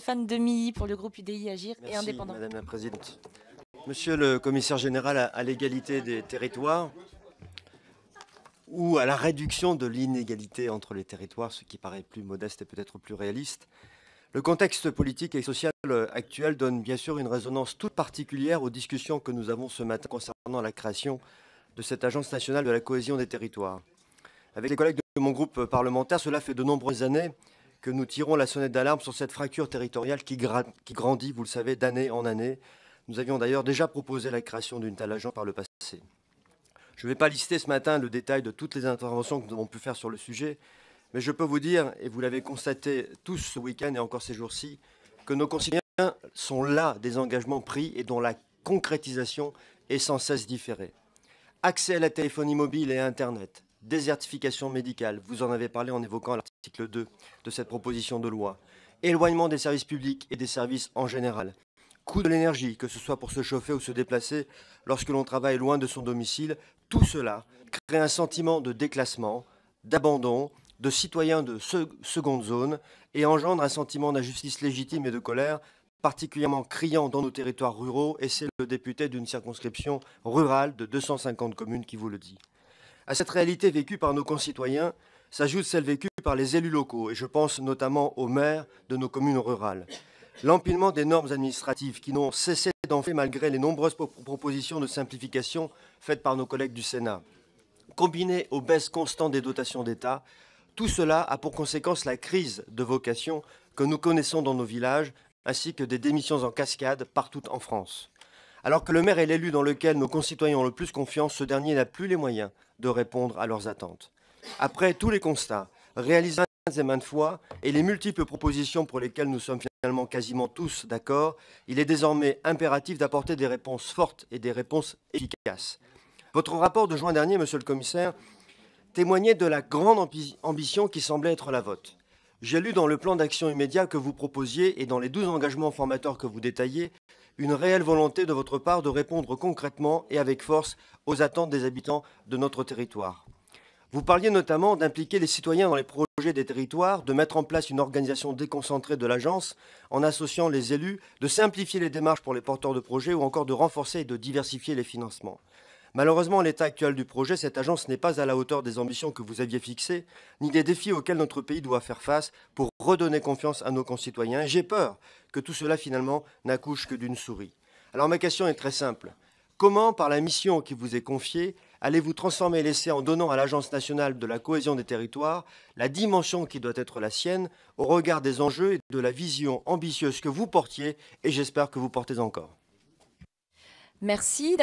fan de pour le groupe UDI Agir et indépendant. Madame la Présidente. Monsieur le commissaire général à l'égalité des territoires ou à la réduction de l'inégalité entre les territoires, ce qui paraît plus modeste et peut-être plus réaliste, le contexte politique et social euh, actuel donne bien sûr une résonance toute particulière aux discussions que nous avons ce matin concernant la création de cette Agence nationale de la cohésion des territoires. Avec les collègues de mon groupe euh, parlementaire, cela fait de nombreuses années que nous tirons la sonnette d'alarme sur cette fracture territoriale qui, grandit, vous le savez, d'année en année. Nous avions d'ailleurs déjà proposé la création d'une telle agence par le passé. Je ne vais pas lister ce matin le détail de toutes les interventions que nous avons pu faire sur le sujet, mais je peux vous dire, et vous l'avez constaté tous ce week-end et encore ces jours-ci, que nos concitoyens sont là des engagements pris et dont la concrétisation est sans cesse différée. Accès à la téléphonie mobile et à Internet, désertification médicale, vous en avez parlé en évoquant de cette proposition de loi. Éloignement des services publics et des services en général. Coût de l'énergie, que ce soit pour se chauffer ou se déplacer lorsque l'on travaille loin de son domicile, tout cela crée un sentiment de déclassement, d'abandon, de citoyens de seconde zone et engendre un sentiment d'injustice légitime et de colère particulièrement criant dans nos territoires ruraux, et c'est le député d'une circonscription rurale de 250 communes qui vous le dit. À cette réalité vécue par nos concitoyens s'ajoute celle vécue par les élus locaux, et je pense notamment aux maires de nos communes rurales. L'empilement des normes administratives qui n'ont cessé faire malgré les nombreuses propositions de simplification faites par nos collègues du Sénat. Combiné aux baisses constantes des dotations d'État, tout cela a pour conséquence la crise de vocation que nous connaissons dans nos villages, ainsi que des démissions en cascade partout en France. Alors que le maire est l'élu dans lequel nos concitoyens ont le plus confiance, ce dernier n'a plus les moyens de répondre à leurs attentes. Après tous les constats, réalisées maintes et maintes fois, et les multiples propositions pour lesquelles nous sommes finalement quasiment tous d'accord, il est désormais impératif d'apporter des réponses fortes et des réponses efficaces. Votre rapport de juin dernier, monsieur le commissaire, témoignait de la grande ambition qui semblait être la vôtre. J'ai lu dans le plan d'action immédiat que vous proposiez et dans les 12 engagements formateurs que vous détaillez, une réelle volonté de votre part de répondre concrètement et avec force aux attentes des habitants de notre territoire. Vous parliez notamment d'impliquer les citoyens dans les projets des territoires, de mettre en place une organisation déconcentrée de l'agence en associant les élus, de simplifier les démarches pour les porteurs de projets ou encore de renforcer et de diversifier les financements. Malheureusement, à l'état actuel du projet, cette agence n'est pas à la hauteur des ambitions que vous aviez fixées, ni des défis auxquels notre pays doit faire face pour redonner confiance à nos concitoyens. J'ai peur que tout cela finalement n'accouche que d'une souris. Alors ma question est très simple. Comment, par la mission qui vous est confiée, allez-vous transformer l'essai en donnant à l'Agence nationale de la cohésion des territoires la dimension qui doit être la sienne au regard des enjeux et de la vision ambitieuse que vous portiez et j'espère que vous portez encore Merci.